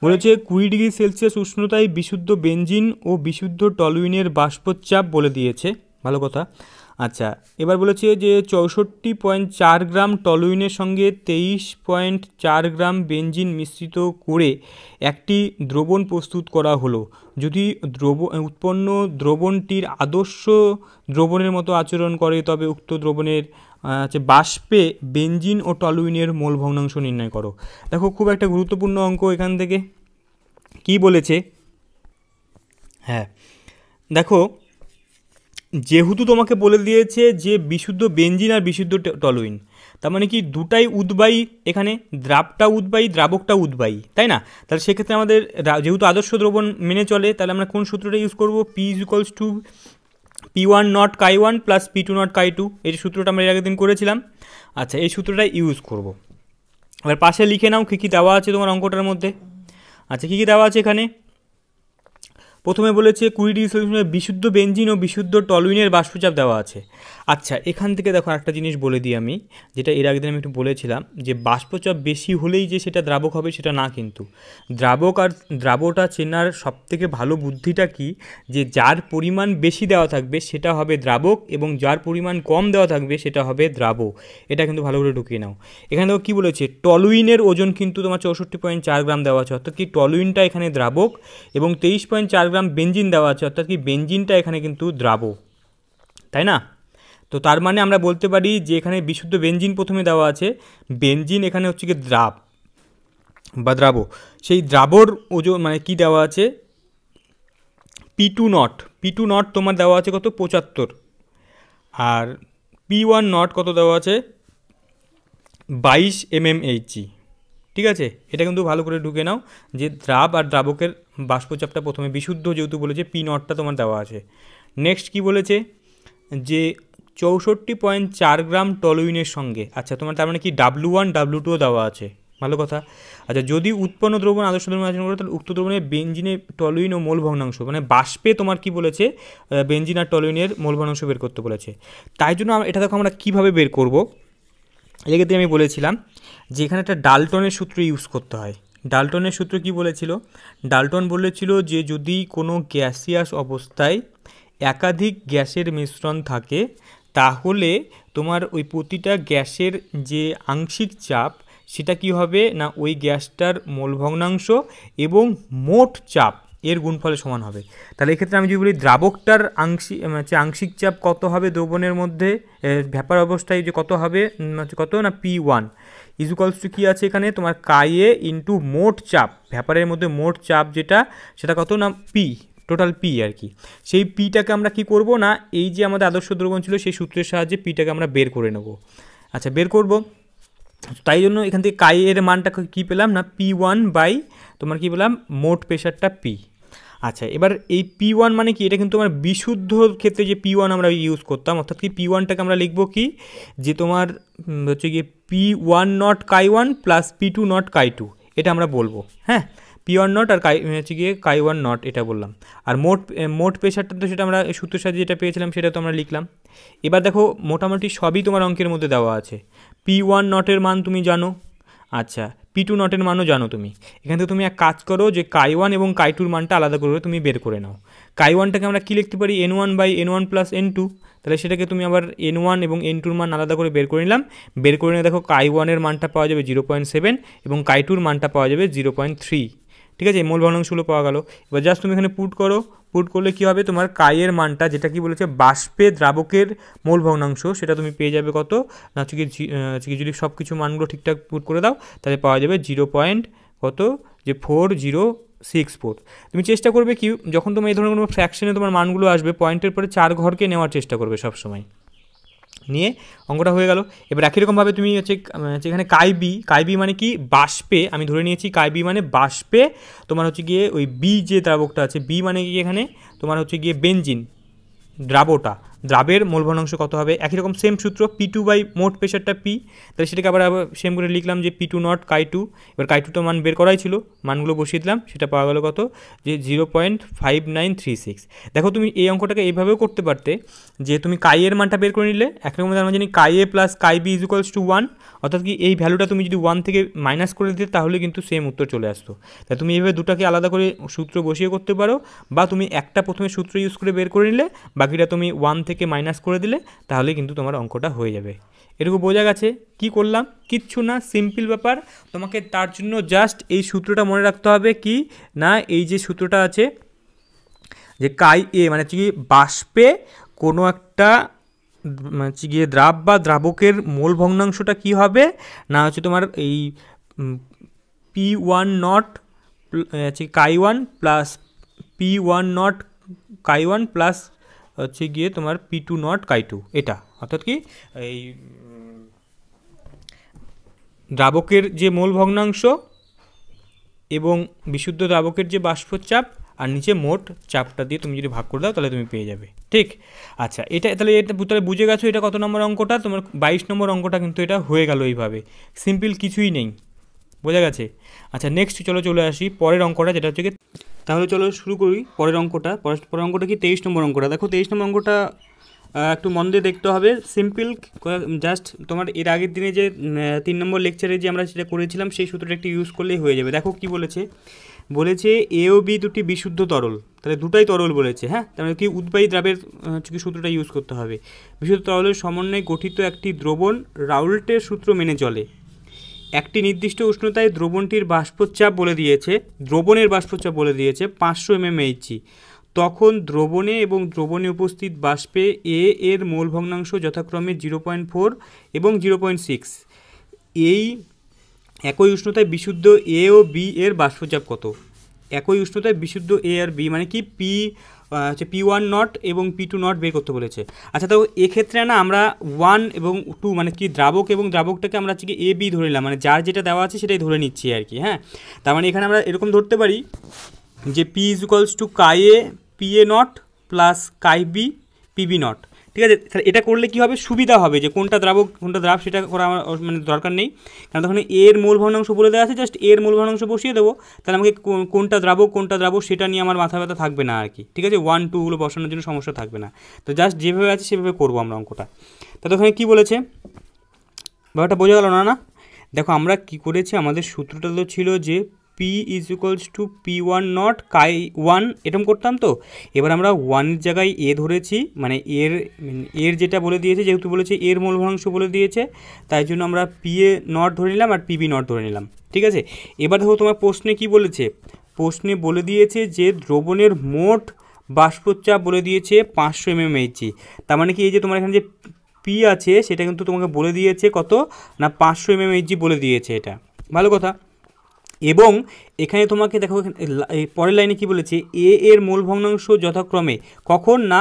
বলেছে কুড়ি ডিগ্রি সেলসিয়াস উষ্ণতায় বিশুদ্ধ বেঞ্জিন ও বিশুদ্ধ টলুইনের বাষ্পচাপ বলে দিয়েছে ভালো কথা আচ্ছা এবার বলেছে যে চৌষট্টি পয়েন্ট চার গ্রাম টলুইনের সঙ্গে তেইশ পয়েন্ট চার গ্রাম বেঞ্জিন মিশ্রিত করে একটি দ্রবণ প্রস্তুত করা হলো যদি দ্রব উৎপন্ন দ্রবণটির আদর্শ দ্রবণের মতো আচরণ করে তবে উক্ত দ্রবণের আচ্ছা বাষ্পে বেঞ্জিন ও টলুইনের মূল ভগ্নাংশ নির্ণয় করো দেখো খুব একটা গুরুত্বপূর্ণ অঙ্ক এখান থেকে কি বলেছে হ্যাঁ দেখো যেহেতু তোমাকে বলে দিয়েছে যে বিশুদ্ধ বেঞ্জিন আর বিশুদ্ধ টলুইন তার মানে কি দুটাই উদ্বায়ী এখানে দ্রাবটা উদ্বায়ী দ্রাবকটা উদ্বায়ী তাই না তাহলে সেক্ষেত্রে আমাদের যেহেতু আদর্শ দ্রবণ মেনে চলে তাহলে আমরা কোন সূত্রটা ইউজ করব P is equals to P one naught chi one plus P two naught chi two এই সূত্রটা আমরা এর আগের দিন করেছিলাম আচ্ছা এই সূত্রটা ইউজ করব এবার পাশে লিখে নাও কী কী দেওয়া আছে তোমার অঙ্কটার মধ্যে আচ্ছা কী কী দেওয়া আছে এখানে প্রথমে বলেছে কুড়ি ডিগ্রি বিশুদ্ধ বেঞ্জিন ও বিশুদ্ধ টলুইনের বাষ্পচাপ দেওয়া আছে আচ্ছা এখান থেকে দেখো একটা জিনিস বলে দিই আমি যেটা এর আগে আমি একটু বলেছিলাম যে বাষ্পচাপ বেশি হলেই যে সেটা দ্রাবক হবে সেটা না কিন্তু দ্রাবক আর দ্রাবটা চেনার সবথেকে ভালো বুদ্ধিটা কি যে যার পরিমাণ বেশি দেওয়া থাকবে সেটা হবে দ্রাবক এবং যার পরিমাণ কম দেওয়া থাকবে সেটা হবে দ্রাব এটা কিন্তু ভালো করে ঢুকিয়ে নাও এখানে দেখো কী বলেছে টলুইনের ওজন কিন্তু তোমার চৌষট্টি পয়েন্ট চার গ্রাম দেওয়া আছে অর্থাৎ কি টলুইনটা এখানে দ্রাবক এবং তেইশ পয়েন্ট চার গ্রাম বেঞ্জিন দেওয়া আছে অর্থাৎ কি বেঞ্জিনটা এখানে কিন্তু দ্রাব তাই না তো তার মানে আমরা বলতে পারি যে এখানে বিশুদ্ধ বেঞ্জিন প্রথমে দেওয়া আছে বেঞ্জিন এখানে হচ্ছে কি দ্রাব বা দ্রাব সেই দ্রাবর ওজন মানে কি দেওয়া আছে P two naught P two naught তোমার দেওয়া আছে কত পঁচাত্তর আর পি ওয়ান নট কত দেওয়া আছে বাইশ এইচি ঠিক আছে এটা কিন্তু ভালো করে ঢুকে নাও যে দ্রাব আর দ্রাবকের বাষ্পচাপটা প্রথমে বিশুদ্ধ যেহেতু বলেছে পি নটটা তোমার দেওয়া আছে নেক্সট কি বলেছে যে চৌষট্টি পয়েন্ট চার গ্রাম টলুইনের সঙ্গে আচ্ছা তোমার তার মানে কি ডাব্লু ওয়ান ডাব্লু টুও দেওয়া আছে ভালো কথা আচ্ছা যদি উৎপন্ন দ্রবণ আদর্শ দ্রবণ আচরণ করে তাহলে উক্ত দ্রবণের বেঞ্জিনে টলুইন ও মূল ভগ্নাংশ মানে বাষ্পে তোমার কি বলেছে বেঞ্জিন আর টলুইনের মূল ভগ্নাংশ বের করতে বলেছে তাই জন্য এটা দেখো আমরা কীভাবে বের করব এক্ষেত্রে আমি বলেছিলাম যে এখানে একটা ডালটনের সূত্র ইউজ করতে হয় ডালটনের সূত্র কি বলেছিল ডালটন বলেছিল যে যদি কোনো গ্যাসিয়াস অবস্থায় একাধিক গ্যাসের মিশ্রণ থাকে তাহলে তোমার ওই প্রতিটা গ্যাসের যে আংশিক চাপ সেটা কি হবে না ওই গ্যাসটার মূল ভগ্নাংশ এবং মোট চাপ এর গুণফলে সমান হবে তাহলে এক্ষেত্রে আমি যদি বলি দ্রাবকটার আংশিক হচ্ছে আংশিক চাপ কত হবে দ্রবণের মধ্যে ভ্যাপার অবস্থায় যে কত হবে কত না পি ওয়ান ইজুকলস টু কী আছে এখানে তোমার কায়ে ইন্টু মোট চাপ ভ্যাপারের মধ্যে মোট চাপ যেটা সেটা কত না পি টোটাল পি আর কি সেই পিটাকে আমরা কি করব না এই যে আমাদের আদর্শ দ্রবণ ছিল সেই সূত্রের সাহায্যে পিটাকে আমরা বের করে নেব আচ্ছা বের করব তাই জন্য এখান থেকে কাই এর মানটা কি পেলাম না পি ওয়ান বাই তোমার কি পেলাম মোট প্রেশারটা পি আচ্ছা এবার এই পি ওয়ান মানে কি এটা কিন্তু আমার বিশুদ্ধ ক্ষেত্রে যে পি ওয়ান আমরা ইউজ করতাম অর্থাৎ কি পি ওয়ানটাকে আমরা লিখবো কি যে তোমার হচ্ছে গিয়ে P one naught chi one plus P two naught chi two এটা আমরা বলবো হ্যাঁ পি ওয়ান নট আর কাই হচ্ছে গিয়ে কাই ওয়ান নট এটা বললাম আর মোট মোট প্রেশারটা তো সেটা আমরা সূত্র সাথে যেটা পেয়েছিলাম সেটা তো আমরা লিখলাম এবার দেখো মোটামুটি সবই তোমার অঙ্কের মধ্যে দেওয়া আছে পি ওয়ান নটের মান তুমি জানো আচ্ছা পি টু নটের মানও জানো তুমি এখান থেকে তুমি এক কাজ করো যে কাই ওয়ান এবং কাই টুর মানটা আলাদা করে তুমি বের করে নাও কাই ওয়ানটাকে আমরা কী লিখতে পারি N one by N one plus N two তাহলে সেটাকে তুমি আবার এন ওয়ান এবং এন টুর মান আলাদা করে বের করে নিলাম বের করে নিয়ে দেখো কাই ওয়ানের মানটা পাওয়া যাবে জিরো পয়েন্ট সেভেন এবং কাই টুর মানটা পাওয়া যাবে জিরো পয়েন্ট থ্রি ঠিক আছে মূল ভগ্নাংশগুলো পাওয়া গেল এবার জাস্ট তুমি এখানে পুট করো পুট করলে কী হবে তোমার কায়ের মানটা যেটা কি বলেছে বাষ্পে দ্রাবকের মূল ভগ্নাংশ সেটা তুমি পেয়ে যাবে কত না চিকি চিকি যদি সব কিছু মানগুলো ঠিকঠাক পুট করে দাও তাহলে পাওয়া যাবে জিরো পয়েন্ট কত যে ফোর জিরো সিক্স ফোর তুমি চেষ্টা করবে কি যখন তোমার এই ধরনের কোনো ফ্র্যাকশনে তোমার মানগুলো আসবে পয়েন্টের পরে চার ঘরকে নেওয়ার চেষ্টা করবে সবসময় নিয়ে অঙ্কটা হয়ে গেল এবার একই রকমভাবে তুমি হচ্ছে এখানে কাইবি কাইবি মানে কি বাষ্পে আমি ধরে নিয়েছি কাইবি মানে বাষ্পে তোমার হচ্ছে গিয়ে ওই বি যে দ্রাবকটা আছে বি মানে কি এখানে তোমার হচ্ছে গিয়ে বেঞ্জিন দ্রাবটা দ্রাবের মোল ভগ্নাংশ কত হবে একই রকম সেম সূত্র পি টু বাই মোট প্রেশারটা পি তাহলে সেটাকে আবার সেম করে লিখলাম যে P two naught chi two এবার কাই টুটা মান বের করাই ছিল মানগুলো বসিয়ে দিলাম সেটা পাওয়া গেল কত যে zero point five nine three six দেখো তুমি এই অঙ্কটাকে এইভাবেও করতে পারতে যে তুমি কাইয়ের মানটা বের করে নিলে রকম আমরা জানি chi A plus chi B is equals to one অর্থাৎ কি এই ভ্যালুটা তুমি যদি ওয়ান থেকে মাইনাস করে দিতে তাহলে কিন্তু সেম উত্তর চলে আসতো তাই তুমি এইভাবে দুটাকে আলাদা করে সূত্র বসিয়ে করতে পারো বা তুমি একটা প্রথমে সূত্র ইউজ করে বের করে নিলে বাকিটা তুমি ওয়ান থেকে থেকে মাইনাস করে দিলে তাহলে কিন্তু তোমার অঙ্কটা হয়ে যাবে এরকম বোঝা গেছে কি করলাম কিচ্ছু না সিম্পল ব্যাপার তোমাকে তার জন্য জাস্ট এই সূত্রটা মনে রাখতে হবে কি না এই যে সূত্রটা আছে যে কাই এ মানে হচ্ছে কি বাষ্পে কোনো একটা হচ্ছে গিয়ে দ্রাব বা দ্রাবকের মূল ভগ্নাংশটা কি হবে না হচ্ছে তোমার এই পি ওয়ান নট হচ্ছে chi one plus P one naught chi one plus হচ্ছে গিয়ে তোমার P two naught chi two এটা অর্থাৎ কি এই দ্রাবকের যে মোল ভগ্নাংশ এবং বিশুদ্ধ দ্রাবকের যে বাষ্পচাপ আর নিচে মোট চাপটা দিয়ে তুমি যদি ভাগ করে দাও তাহলে তুমি পেয়ে যাবে ঠিক আচ্ছা এটা তাহলে এটা তাহলে বুঝে গেছো এটা কত নম্বর অঙ্কটা তোমার বাইশ নম্বর অঙ্কটা কিন্তু এটা হয়ে গেল এইভাবে সিম্পল কিছুই নেই বোঝা গেছে আচ্ছা নেক্সট চলো চলে আসি পরের অঙ্কটা যেটা হচ্ছে কি তাহলে চলো শুরু করি পরের অঙ্কটা পরের অঙ্কটা কি তেইশ নম্বর অঙ্কটা দেখো তেইশ নম্বর অঙ্কটা একটু মন দিয়ে দেখতে হবে সিম্পল জাস্ট তোমার এর আগের দিনে যে তিন নম্বর লেকচারে যে আমরা সেটা করেছিলাম সেই সূত্রটা একটু ইউজ করলেই হয়ে যাবে দেখো কি বলেছে বলেছে এ ও বি দুটি বিশুদ্ধ তরল তাহলে দুটাই তরল বলেছে হ্যাঁ মানে কি উদ্বায়ী দ্রাবের হচ্ছে সূত্রটা ইউজ করতে হবে বিশুদ্ধ তরলের সমন্বয়ে গঠিত একটি দ্রবণ রাউল্টের সূত্র মেনে চলে একটি নির্দিষ্ট উষ্ণতায় দ্রবণটির বাষ্পচাপ বলে দিয়েছে দ্রবণের বাষ্পচাপ বলে দিয়েছে পাঁচশো এমএমএইচি তখন দ্রবণে এবং দ্রবণে উপস্থিত বাষ্পে এ এর মূল ভগ্নাংশ যথাক্রমে জিরো পয়েন্ট ফোর এবং জিরো পয়েন্ট সিক্স এই একই উষ্ণতায় বিশুদ্ধ এ ও বি এর বাষ্পচাপ কত একই উষ্ণতায় বিশুদ্ধ এ আর বি মানে কি পি হচ্ছে পি ওয়ান নট এবং পি টু নট বের করতে বলেছে আচ্ছা তো এক্ষেত্রে না আমরা ওয়ান এবং টু মানে কি দ্রাবক এবং দ্রাবকটাকে আমরা হচ্ছে এ বি ধরে নিলাম মানে যার যেটা দেওয়া আছে সেটাই ধরে নিচ্ছি আর কি হ্যাঁ তার মানে এখানে আমরা এরকম ধরতে পারি যে P is equals to chi A P A naught plus chi B PB naught ঠিক আছে তাহলে এটা করলে কী হবে সুবিধা হবে যে কোনটা দ্রাবক কোনটা দ্রাব সেটা করা আমার মানে দরকার নেই কারণ তখন এর মূল ভগ্নাংশ বলে দেওয়া আছে জাস্ট এর মূল ভগ্নাংশ বসিয়ে দেবো তাহলে আমাকে কোনটা দ্রাবক কোনটা দ্রাবক সেটা নিয়ে আমার মাথা ব্যথা থাকবে না আর কি ঠিক আছে ওয়ান টুগুলো বসানোর জন্য সমস্যা থাকবে না তো জাস্ট যেভাবে আছে সেভাবে করবো আমরা অঙ্কটা তা ওখানে কী বলেছে ব্যাপারটা বোঝা গেল না না দেখো আমরা কি করেছি আমাদের সূত্রটা তো ছিল যে P is equals to P one naught chi one এরকম করতাম তো এবার আমরা ওয়ানের জায়গায় এ ধরেছি মানে এর মানে এর যেটা বলে দিয়েছে যেহেতু বলেছে এর মূল ভাংশ বলে দিয়েছে তাই জন্য আমরা পি এ নট ধরে নিলাম আর পিবি নট ধরে নিলাম ঠিক আছে এবার ধরো তোমার প্রশ্নে কি বলেছে প্রশ্নে বলে দিয়েছে যে দ্রবণের মোট বাষ্পচাপ বলে দিয়েছে পাঁচশো এম e, তার মানে কি এই যে তোমার এখানে যে পি আছে সেটা কিন্তু তোমাকে বলে দিয়েছে কত না পাঁচশো এম e বলে দিয়েছে এটা ভালো কথা এবং এখানে তোমাকে দেখো পরের লাইনে কি বলেছে এ এর মূল ভগ্নাংশ যথাক্রমে কখন না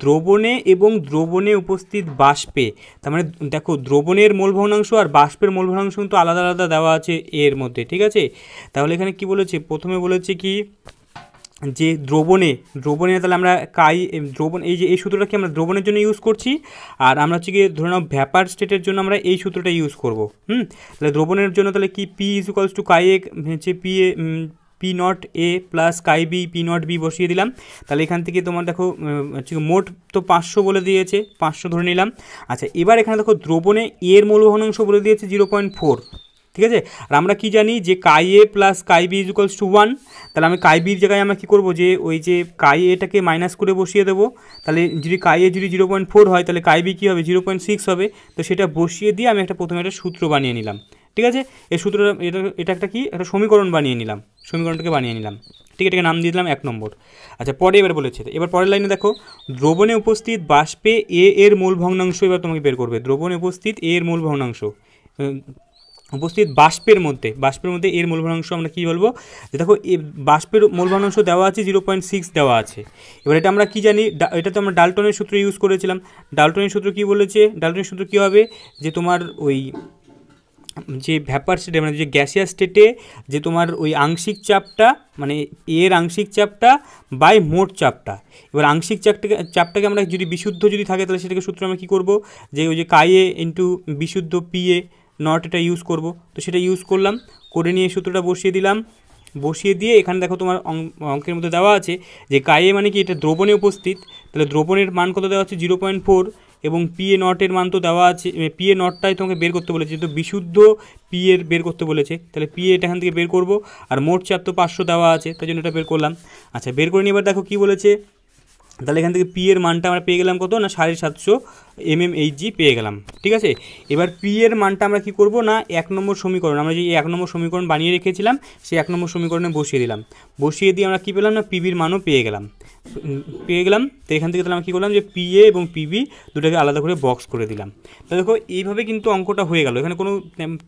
দ্রবণে এবং দ্রবণে উপস্থিত বাষ্পে তার মানে দেখো দ্রবণের মূল ভগ্নাংশ আর বাষ্পের মূল ভগ্নাংশ কিন্তু আলাদা আলাদা দেওয়া আছে এর মধ্যে ঠিক আছে তাহলে এখানে কি বলেছে প্রথমে বলেছে কি যে দ্রবণে দ্রবণে তাহলে আমরা কাই দ্রবণ এই যে এই সূত্রটাকে আমরা দ্রবণের জন্য ইউজ করছি আর আমরা হচ্ছে গিয়ে ধরে নাও ভ্যাপার স্টেটের জন্য আমরা এই সূত্রটা ইউজ করব হুম তাহলে দ্রবণের জন্য তাহলে কি P is equals to chi এক হচ্ছে P A P naught A plus chi B P naught B বসিয়ে দিলাম তাহলে এখান থেকে তোমার দেখো হচ্ছে মোট তো পাঁচশো বলে দিয়েছে পাঁচশো ধরে নিলাম আচ্ছা এবার এখানে দেখো দ্রবণে এর অংশ বলে দিয়েছে জিরো পয়েন্ট ফোর ঠিক আছে আর আমরা কী জানি যে chi A plus chi B is equals to one তাহলে আমি কাই বির জায়গায় আমরা কী করবো যে ওই যে কাই এটাকে মাইনাস করে বসিয়ে দেবো তাহলে যদি কাই এ যদি জিরো পয়েন্ট ফোর হয় তাহলে কাই বি কী হবে জিরো পয়েন্ট সিক্স হবে তো সেটা বসিয়ে দিয়ে আমি একটা প্রথমে একটা সূত্র বানিয়ে নিলাম ঠিক আছে এই সূত্রটা এটা এটা একটা কি একটা সমীকরণ বানিয়ে নিলাম সমীকরণটাকে বানিয়ে নিলাম ঠিক এটাকে নাম দিয়ে দিলাম এক নম্বর আচ্ছা পরে এবার বলেছে এবার পরের লাইনে দেখো দ্রবণে উপস্থিত বাষ্পে এ এর মূল ভগ্নাংশ এবার তোমাকে বের করবে দ্রবণে উপস্থিত এ এর মূল ভগ্নাংশ উপস্থিত বাষ্পের মধ্যে বাষ্পের মধ্যে এর মূল ভগ্নাংশ আমরা কী বলবো যে দেখো বাষ্পের মূল ভগ্নাংশ দেওয়া আছে জিরো পয়েন্ট সিক্স দেওয়া আছে এবার এটা আমরা কি জানি এটা তো আমরা ডালটনের সূত্র ইউজ করেছিলাম ডালটনের সূত্র কি বলেছে ডালটনের সূত্র কী হবে যে তোমার ওই যে ভ্যাপার স্টেটে মানে যে গ্যাসিয়াস স্টেটে যে তোমার ওই আংশিক চাপটা মানে এর আংশিক চাপটা বাই মোট চাপটা এবার আংশিক চাপটাকে চাপটাকে আমরা যদি বিশুদ্ধ যদি থাকে তাহলে সেটাকে সূত্র আমরা কী করবো যে ওই যে কায়ে ইন্টু বিশুদ্ধ এ নট এটা ইউজ করব তো সেটা ইউজ করলাম করে নিয়ে সূত্রটা বসিয়ে দিলাম বসিয়ে দিয়ে এখানে দেখো তোমার অঙ্কের মধ্যে দেওয়া আছে যে কায়ে মানে কি এটা দ্রবণে উপস্থিত তাহলে দ্রবণের মান কত দেওয়া আছে জিরো পয়েন্ট ফোর এবং পিএ নটের মান তো দেওয়া আছে পিএ নটটাই তোমাকে বের করতে বলেছে যেহেতু বিশুদ্ধ পিএর বের করতে বলেছে তাহলে পিএ এটা এখান থেকে বের করব আর মোট চাপ তো পাঁচশো দেওয়া আছে তাই জন্য এটা বের করলাম আচ্ছা বের করে নিয়ে এবার দেখো কী বলেছে তাহলে এখান থেকে পি এর মানটা আমরা পেয়ে গেলাম কত না সাড়ে সাতশো এম এম পেয়ে গেলাম ঠিক আছে এবার পি এর মানটা আমরা কি করব না এক নম্বর সমীকরণ আমরা যে এক নম্বর সমীকরণ বানিয়ে রেখেছিলাম সেই এক নম্বর সমীকরণে বসিয়ে দিলাম বসিয়ে দিয়ে আমরা কী পেলাম না পিবির মানও পেয়ে গেলাম পেয়ে গেলাম তো এখান থেকে তাহলে আমরা কী করলাম যে পি এ এবং পিবি দুটাকে আলাদা করে বক্স করে দিলাম তো দেখো এইভাবে কিন্তু অঙ্কটা হয়ে গেল এখানে কোনো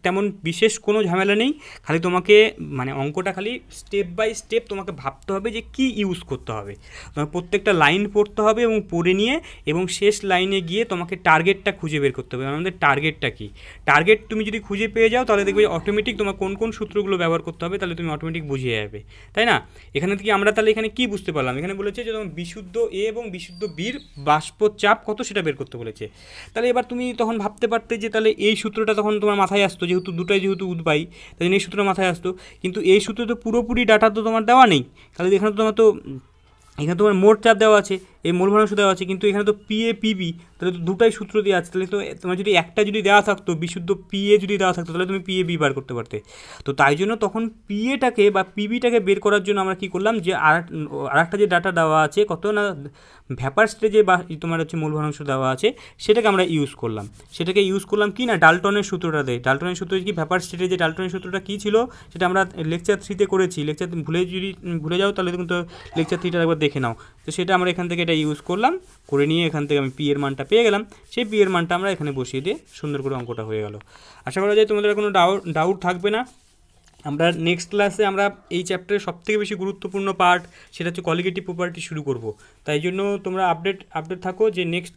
তেমন বিশেষ কোনো ঝামেলা নেই খালি তোমাকে মানে অঙ্কটা খালি স্টেপ বাই স্টেপ তোমাকে ভাবতে হবে যে কি ইউজ করতে হবে তোমাকে প্রত্যেকটা লাইন পড়তে হবে এবং পড়ে নিয়ে এবং শেষ লাইনে গিয়ে তোমাকে তোমাকে টার্গেটটা খুঁজে বের করতে হবে আমাদের টার্গেটটা কী টার্গেট তুমি যদি খুঁজে পেয়ে যাও তাহলে দেখবে অটোমেটিক তোমার কোন কোন সূত্রগুলো ব্যবহার করতে হবে তাহলে তুমি অটোমেটিক বুঝে যাবে তাই না এখানে থেকে আমরা তাহলে এখানে কি বুঝতে পারলাম এখানে বলেছে যে তোমার বিশুদ্ধ এ এবং বিশুদ্ধ বির বাষ্পচাপ কত সেটা বের করতে বলেছে তাহলে এবার তুমি তখন ভাবতে পারতে যে তাহলে এই সূত্রটা তখন তোমার মাথায় আসতো যেহেতু দুটাই যেহেতু উদ্বায়ী তাই জন্য এই সূত্র মাথায় আসতো কিন্তু এই সূত্রে তো পুরোপুরি ডাটা তো তোমার দেওয়া নেই তাহলে এখানে তোমার তো এখানে তোমার মোট চাপ দেওয়া আছে এই মূল ভগ্নাংশ দেওয়া আছে কিন্তু এখানে তো পিএ পিবি তাহলে তো দুটাই সূত্র দিয়ে আছে তাহলে তো তোমার যদি একটা যদি দেওয়া থাকতো বিশুদ্ধ পিএ যদি দেওয়া থাকতো তাহলে তুমি পিএ বি বার করতে পারতে তো তাই জন্য তখন পিএটাকে বা পিবিটাকে বের করার জন্য আমরা কি করলাম যে আর একটা যে ডাটা দেওয়া আছে কত না ভ্যাপার স্টেজে বা তোমার হচ্ছে মূল ভগ্নাংশ দেওয়া আছে সেটাকে আমরা ইউজ করলাম সেটাকে ইউজ করলাম কি না ডালটনের সূত্রটা দেয় ডালটনের সূত্র কি ভ্যাপার স্টেটে যে ডালটনের সূত্রটা কী ছিল সেটা আমরা লেকচার থ্রিতে করেছি লেকচার ভুলে যদি ভুলে যাও তাহলে কিন্তু লেকচার থ্রিটা একবার দেখে নাও তো সেটা আমরা এখান থেকে এটা ইউজ করলাম করে নিয়ে এখান থেকে আমি পি এর মানটা পেয়ে গেলাম সেই পি এর মানটা আমরা এখানে বসিয়ে দিয়ে সুন্দর করে অঙ্কটা হয়ে গেল আশা করা যায় তোমাদের কোনো ডাউট ডাউট থাকবে না আমরা নেক্সট ক্লাসে আমরা এই চ্যাপ্টারের সবথেকে বেশি গুরুত্বপূর্ণ পার্ট সেটা হচ্ছে কোয়ালিটি প্রপার্টি শুরু করব তাই জন্য তোমরা আপডেট আপডেট থাকো যে নেক্সট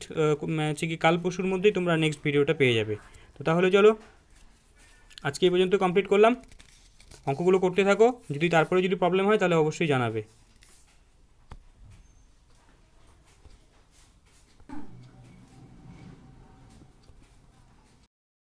হচ্ছে কি কাল পরশুর মধ্যেই তোমরা নেক্সট ভিডিওটা পেয়ে যাবে তো তাহলে চলো আজকে এই পর্যন্ত কমপ্লিট করলাম অঙ্কগুলো করতে থাকো যদি তারপরে যদি প্রবলেম হয় তাহলে অবশ্যই জানাবে